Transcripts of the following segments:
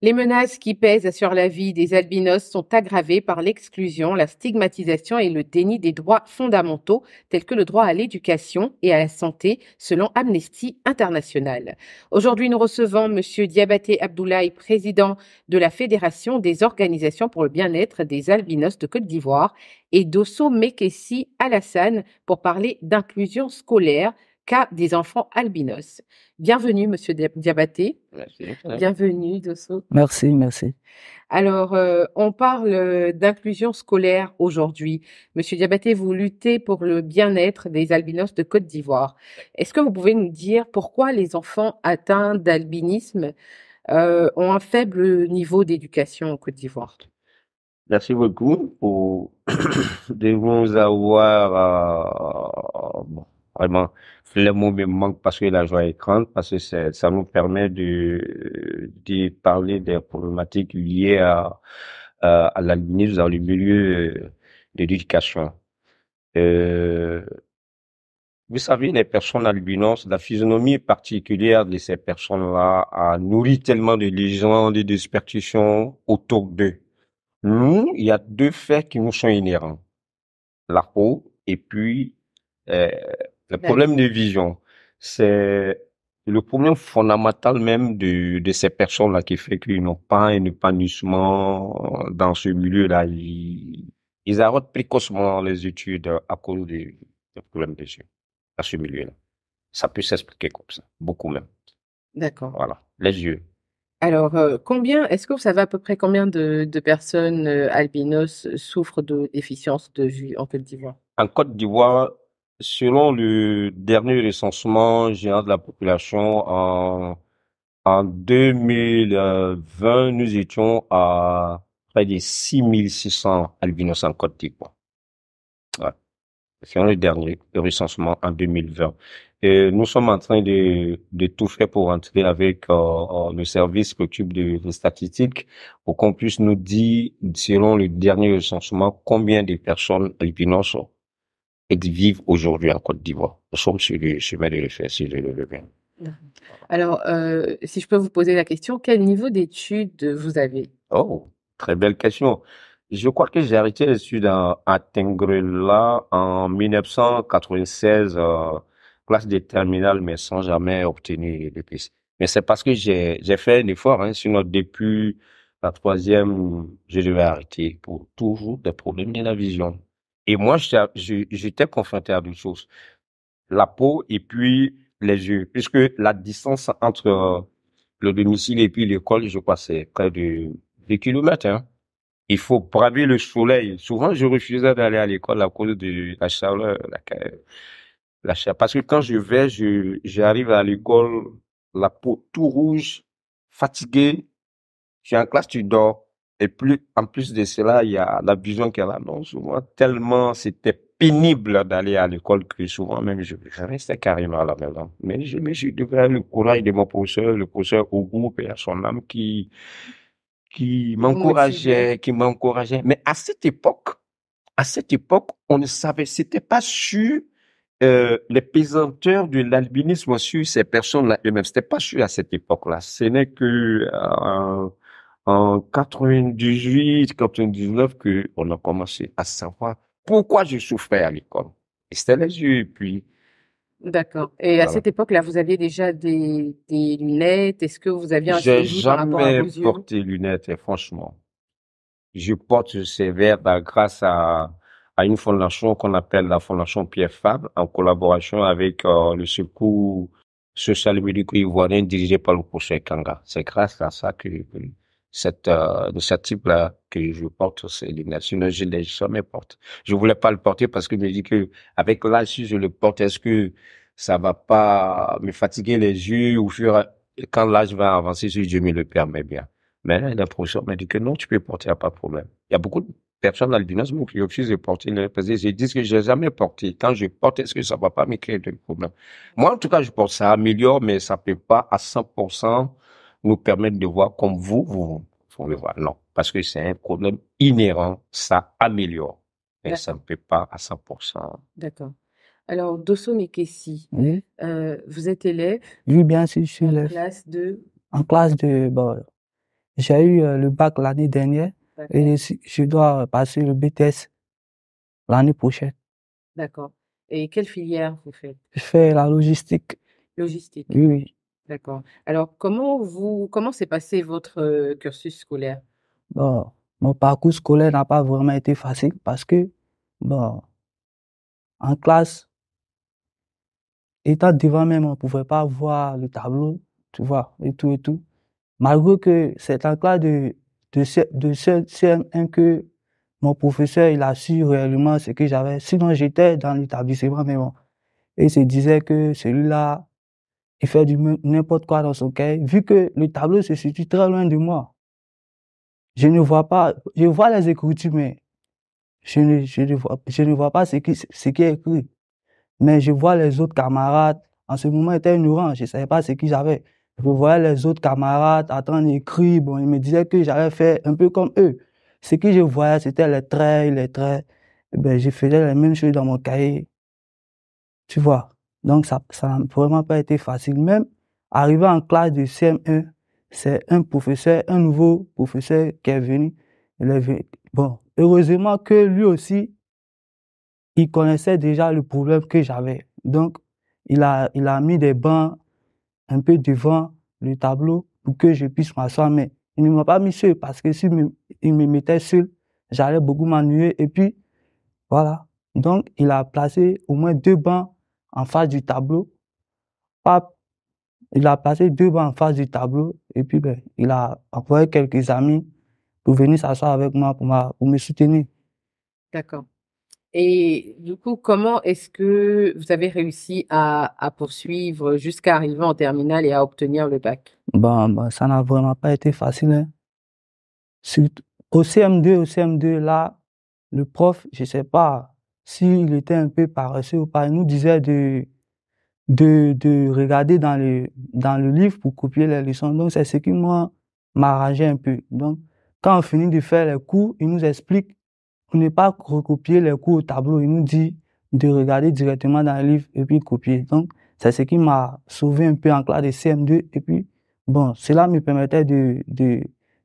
Les menaces qui pèsent sur la vie des albinos sont aggravées par l'exclusion, la stigmatisation et le déni des droits fondamentaux tels que le droit à l'éducation et à la santé selon Amnesty International. Aujourd'hui, nous recevons M. Diabaté Abdoulaye, président de la Fédération des organisations pour le bien-être des albinos de Côte d'Ivoire et Dosso Mekessi Alassane pour parler d'inclusion scolaire cas des enfants albinos. Bienvenue, Monsieur Diabaté. Bienvenue, Dosso. Merci, merci. Alors, euh, on parle euh, d'inclusion scolaire aujourd'hui. Monsieur Diabaté, vous luttez pour le bien-être des albinos de Côte d'Ivoire. Est-ce que vous pouvez nous dire pourquoi les enfants atteints d'albinisme euh, ont un faible niveau d'éducation en Côte d'Ivoire Merci beaucoup pour de avoir Vraiment, le mot me manque parce que la joie est grande, parce que ça nous permet de, de parler des problématiques liées à, à, l'albinisme dans le milieu euh, de l'éducation. Euh, vous savez, les personnes albinos, la physionomie particulière de ces personnes-là a nourri tellement de légendes et de superstitions autour d'eux. Nous, il y a deux faits qui nous sont inhérents. La peau et puis euh, le ben problème de vision, c'est le problème fondamental même de, de ces personnes-là qui fait qu'ils n'ont pas un épanouissement dans ce milieu-là. Ils, arrêtent précocement les études à cause des, problème problèmes des yeux, dans ce milieu-là. Ça peut s'expliquer comme ça, beaucoup même. D'accord. Voilà, les yeux. Alors, euh, combien, est-ce que vous savez à peu près combien de, de personnes euh, albinos souffrent de déficience de vue en Côte d'Ivoire En Côte d'Ivoire, Selon le dernier recensement général de la population en, en 2020, nous étions à près de 6600 albinos en Côte d'Ivoire. Ouais. Selon le dernier recensement en 2020. Et nous sommes en train de, de tout faire pour entrer avec euh, euh, le service qui occupe des statistiques pour qu'on puisse nous dire, selon le dernier recensement, combien de personnes albinos sont et de vivre aujourd'hui en Côte d'Ivoire. Nous sommes sur le chemin de le faire, sur le, le Alors, euh, si je peux vous poser la question, quel niveau d'études vous avez Oh, très belle question. Je crois que j'ai arrêté les études à Tengrela en 1996, classe de terminale, mais sans jamais obtenir le PC. Mais c'est parce que j'ai fait un effort, hein. sinon depuis la troisième, je devais arrêter pour toujours des problèmes de la vision. Et moi, j'étais confronté à deux choses. La peau et puis les yeux. Puisque la distance entre euh, le domicile et puis l'école, je passais près de 2 kilomètres. Hein. Il faut braver le soleil. Souvent, je refusais d'aller à l'école à cause de la chaleur. La, la chaleur. Parce que quand je vais, j'arrive à l'école, la peau tout rouge, fatigué. Tu es en classe, tu dors. Et plus, en plus de cela, il y a la vision qu'elle annonce moi souvent, tellement c'était pénible d'aller à l'école que souvent, même, je, restais carrément à la maison. Mais je me le courage de mon professeur, le professeur au groupe et son âme qui, qui m'encourageait, qui m'encourageait. Mais à cette époque, à cette époque, on ne savait, c'était pas sûr, euh, les pesanteurs de l'albinisme sur ces personnes-là eux-mêmes. C'était pas sûr à cette époque-là. Ce n'est que euh, en 98, 99 que on a commencé à savoir pourquoi je souffrais à l'école. Et c'était les yeux, puis. D'accord. Et à cette époque-là, vous aviez déjà des, des lunettes. Est-ce que vous aviez un J'ai jamais porté lunettes, et franchement. Je porte ces verres bah, grâce à, à une fondation qu'on appelle la Fondation Pierre Fabre, en collaboration avec euh, le Secours social médico ivoirien dirigé par le professeur Kanga. C'est grâce à ça que cette, euh, de ce type-là que je porte, c'est les sinon je l'ai jamais porte. Je voulais pas le porter parce que je me dis que avec l'âge, si je le porte, est-ce que ça va pas me fatiguer les yeux ou quand l'âge va avancer, si Dieu me le permet bien. Mais là, professeur m'a dit que non, tu peux porter, il a pas de problème. Il y a beaucoup de personnes albinos qui refusent de porter le parce Ils disent que je l'ai jamais porté. Quand je porte, est-ce que ça va pas me créer de problème? Moi, en tout cas, je pense que ça améliore, mais ça peut pas à 100% nous permettre de voir comme vous, vous, pouvez voir. Non, parce que c'est un problème inhérent, ça améliore, mais ça ne peut pas à 100%. D'accord. Alors, Dosso Mekessi, euh, vous êtes élève Oui, bien sûr, je suis en Classe de... En classe de... Bon, j'ai eu euh, le bac l'année dernière et je dois passer le BTS l'année prochaine. D'accord. Et quelle filière vous faites Je fais la logistique. Logistique. Oui, oui. D'accord. Alors, comment vous, comment s'est passé votre euh, cursus scolaire? Bon, mon parcours scolaire n'a pas vraiment été facile parce que, bon, en classe, étant devant même, on ne pouvait pas voir le tableau, tu vois, et tout et tout. Malgré que c'est en classe de, de, de que mon professeur, il a su réellement ce que j'avais. Sinon, j'étais dans l'établissement, mais bon. Et il se disait que celui-là, il fait du n'importe quoi dans son cahier, vu que le tableau se situe très loin de moi. Je ne vois pas, je vois les écritures, mais je ne, je ne, vois, pas ce qui, ce qui est écrit. Mais je vois les autres camarades. En ce moment, étaient orange, je ne savais pas ce qu'ils avaient. Je voyais les autres camarades en train d'écrire. Bon, ils me disaient que j'avais fait un peu comme eux. Ce que je voyais, c'était les traits, les traits. Eh ben, je faisais les mêmes choses dans mon cahier. Tu vois. Donc, ça n'a vraiment pas été facile. Même arrivé en classe de CM1, c'est un professeur, un nouveau professeur qui est venu. Bon, heureusement que lui aussi, il connaissait déjà le problème que j'avais. Donc, il a, il a mis des bancs un peu devant le tableau pour que je puisse m'asseoir. Mais il ne m'a pas mis seul parce que s'il il me mettait seul, j'allais beaucoup m'ennuyer. Et puis, voilà. Donc, il a placé au moins deux bancs en face du tableau. il a passé deux bancs en face du tableau et puis ben, il a envoyé quelques amis pour venir s'asseoir avec moi pour, ma, pour me soutenir. D'accord. Et du coup, comment est-ce que vous avez réussi à, poursuivre jusqu'à arriver en terminale et à obtenir le bac ben, ben, Ça n'a vraiment pas été facile. Hein. au CM2, au CM2, là, le prof, je ne sais pas, s'il était un peu paresseux ou pas, il nous disait de, de, regarder dans le, dans le livre pour copier les leçons. Donc, c'est ce qui, m'a arrangé un peu. Donc, quand on finit de faire les cours, il nous explique qu'on n'est pas recopier les cours au tableau. Il nous dit de regarder directement dans le livre et puis copier. Donc, c'est ce qui m'a sauvé un peu en classe de CM2. Et puis, bon, cela me permettait de, de,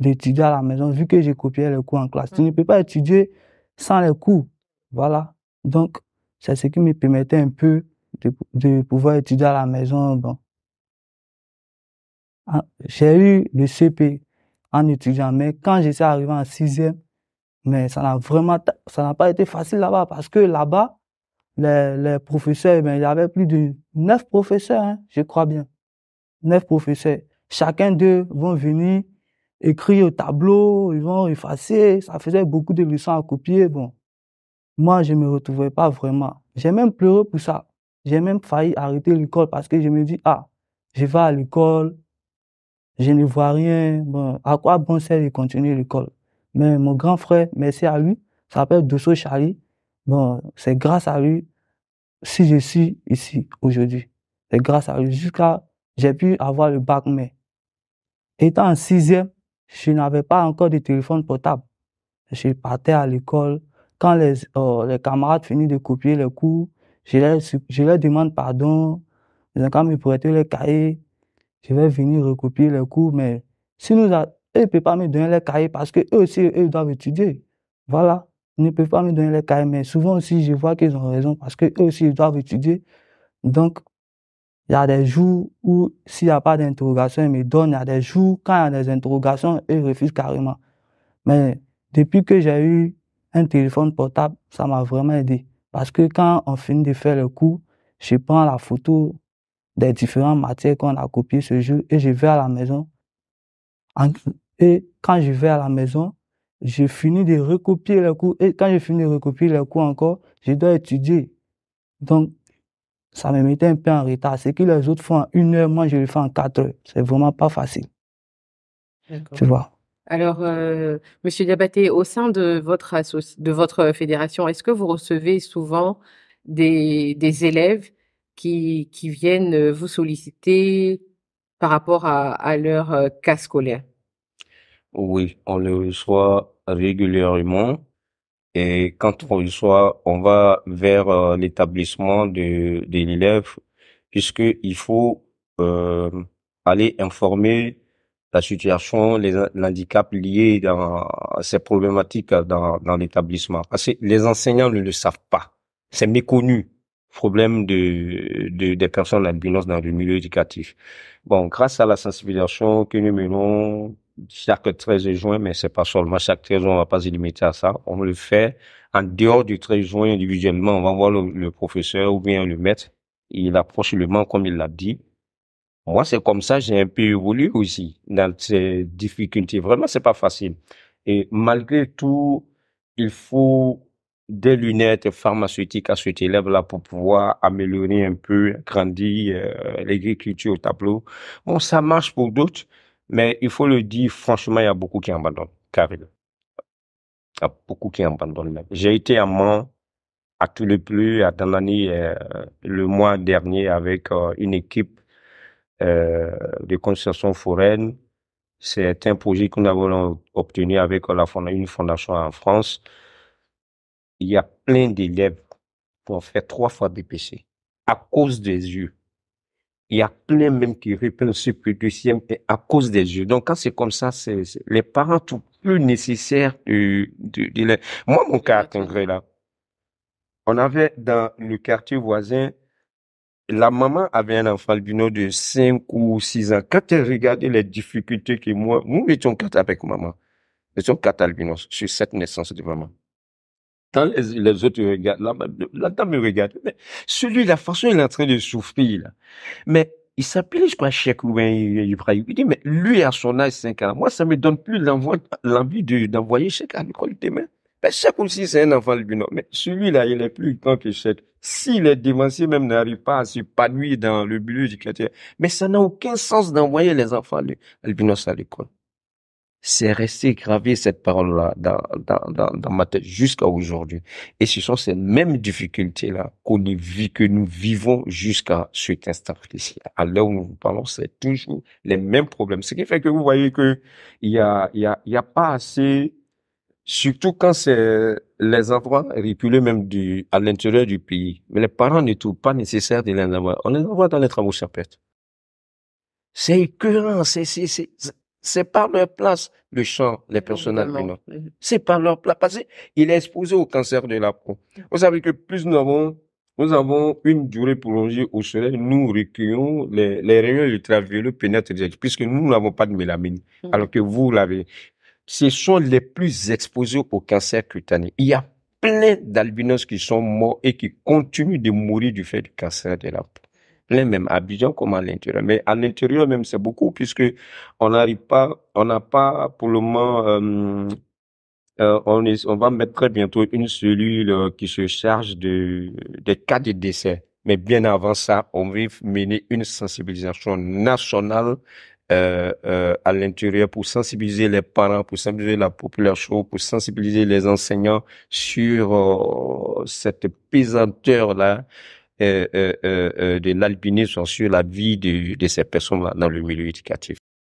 d'étudier à la maison vu que j'ai copié les cours en classe. Tu ne peux pas étudier sans les cours. Voilà. Donc, c'est ce qui me permettait un peu de, pouvoir étudier à la maison. Bon. Ah, j'ai eu le CP en étudiant, mais quand j'ai suis arrivé en sixième, mais ça n'a vraiment, ça n'a pas été facile là-bas parce que là-bas, les, professeurs, ben, il y avait plus de neuf professeurs, hein, je crois bien. Neuf professeurs. Chacun d'eux vont venir écrire au tableau, ils vont effacer. Ça faisait beaucoup de leçons à copier. Bon, moi, je ne me retrouvais pas vraiment. J'ai même pleuré pour ça. J'ai même failli arrêter l'école parce que je me dis, ah, je vais à l'école, je ne vois rien. Bon, à quoi bon c'est de continuer l'école Mais mon grand frère, merci à lui, s'appelle Dosso Charlie. Bon, c'est grâce à lui si je suis ici aujourd'hui. C'est grâce à lui. Jusqu'à, j'ai pu avoir le bac, mais étant en sixième, je n'avais pas encore de téléphone portable. Je partais à l'école quand les, euh, les camarades finissent de copier le cours, je leur, je leur demande pardon. Ils ont quand même prêté les cahiers. Je vais venir recopier le cours, mais si nous ne peuvent pas me donner les cahiers parce que eux aussi, ils doivent étudier. Voilà. Ils ne peuvent pas me donner les cahiers, mais souvent aussi, je vois qu'ils ont raison parce que eux aussi, ils doivent étudier. Donc, il y a des jours où, s'il n'y a pas d'interrogation, ils me donnent. Il y a des jours, quand il y a des interrogations, ils refusent carrément. Mais depuis que j'ai eu un téléphone portable, ça m'a vraiment aidé. Parce que quand on finit de faire le cours, je prends la photo des différentes matières qu'on a copiées ce jour et je vais à la maison. Et quand je vais à la maison, je finis de recopier le cours. Et quand je finis de recopier le cours encore, je dois étudier. Donc, ça me mettait un peu en retard. Ce que les autres font en une heure, moi, je le fais en quatre heures. C'est vraiment pas facile. Tu vois. Alors, euh, Monsieur Diabaté, au sein de votre de votre fédération, est-ce que vous recevez souvent des, des élèves qui, qui viennent vous solliciter par rapport à, à leur euh, cas scolaire Oui, on le reçoit régulièrement. Et quand on reçoit, on va vers euh, l'établissement de, de l'élève, puisqu'il faut aller informer la situation, les, l'handicap lié dans ces problématiques dans, dans l'établissement. Parce que les enseignants ne le savent pas. C'est méconnu problème de, de, des personnes albinos dans le milieu éducatif. Bon, grâce à la sensibilisation que nous menons chaque 13 juin, mais c'est pas seulement chaque 13 juin, on va pas se limiter à ça. On le fait en dehors du 13 juin individuellement. On va voir le, professeur ou bien le maître. Il approche le monde comme il l'a dit. Moi, c'est comme ça, j'ai un peu évolué aussi dans ces difficultés. Vraiment, c'est pas facile. Et malgré tout, il faut des lunettes pharmaceutiques à ce élève-là pour pouvoir améliorer un peu, grandir euh, l'agriculture au tableau. Bon, ça marche pour d'autres, mais il faut le dire, franchement, il y a beaucoup qui abandonnent, Car Il y a beaucoup qui abandonnent. J'ai été à Mans, à tout le à Tanani, euh, le mois dernier avec euh, une équipe de euh, construction foraine C'est un projet qu'on a voulu obtenu avec la une fondation en France. Il y a plein d'élèves qui ont fait trois fois des PC à cause des yeux. Il y a plein même qui sur plus du à cause des yeux. Donc quand c'est comme ça, c'est les parents tout plus nécessaires. Moi, mon cas, là, on avait dans le quartier voisin la maman avait un enfant albino de 5 ou 6 ans. Quand elle regardait les difficultés que moi, nous étions quatre avec maman. Nous étions quatre albinos sur cette naissance de maman. Quand les, autres regardent, la, la, dame me regarde. Mais celui, la façon, il est en train de souffrir. Là. Mais il s'appelle, je crois, Cheikh Ibrahim. Il dit, mais lui, à son âge, 5 ans, moi, ça me donne plus l'envie d'envoyer Cheikh à l'école demain c'est comme si c'est un enfant albino. Mais celui-là, il est plus grand que cette. Si les dévanciers même n'arrivent pas à s'épanouir dans le milieu du chrétien, mais ça n'a aucun sens d'envoyer les enfants albinos à l'école. C'est resté gravé cette parole-là dans, dans, dans, ma tête jusqu'à aujourd'hui. Et ce sont ces mêmes difficultés-là qu'on vit, que nous vivons jusqu'à cet instant précis. À l'heure où nous vous parlons, c'est toujours les mêmes problèmes. Ce qui fait que vous voyez que il y a, y a, il y a pas assez Surtout quand c'est les endroits reculés même du, à l'intérieur du pays. Mais les parents ne trouvent pas nécessaire de les On les envoie dans les travaux champêtres. C'est écœurant, c'est, c'est, c'est, par leur place, le champ, les personnels. C'est par leur place, parce qu'il est exposé au cancer de la peau. Vous savez que plus nous avons, nous avons une durée prolongée au soleil, nous recueillons les, les rayons ultraviolets pénètrent puisque nous n'avons pas de mélamine, mmh. alors que vous l'avez ce sont les plus exposés au cancer cutané. Il y a plein d'albinos qui sont morts et qui continuent de mourir du fait du cancer de la peau. Plein même à Bijan comme à l'intérieur. Mais à l'intérieur même, c'est beaucoup puisque on n'arrive pas, on n'a pas pour le moment, euh, euh, on, on va mettre très bientôt une cellule euh, qui se charge de, des cas de décès. Mais bien avant ça, on veut mener une sensibilisation nationale euh, euh, à l'intérieur pour sensibiliser les parents, pour sensibiliser la population, pour sensibiliser les enseignants sur euh, cette pesanteur-là de l'albinisme, sur la vie de, de ces personnes-là dans le milieu éducatif.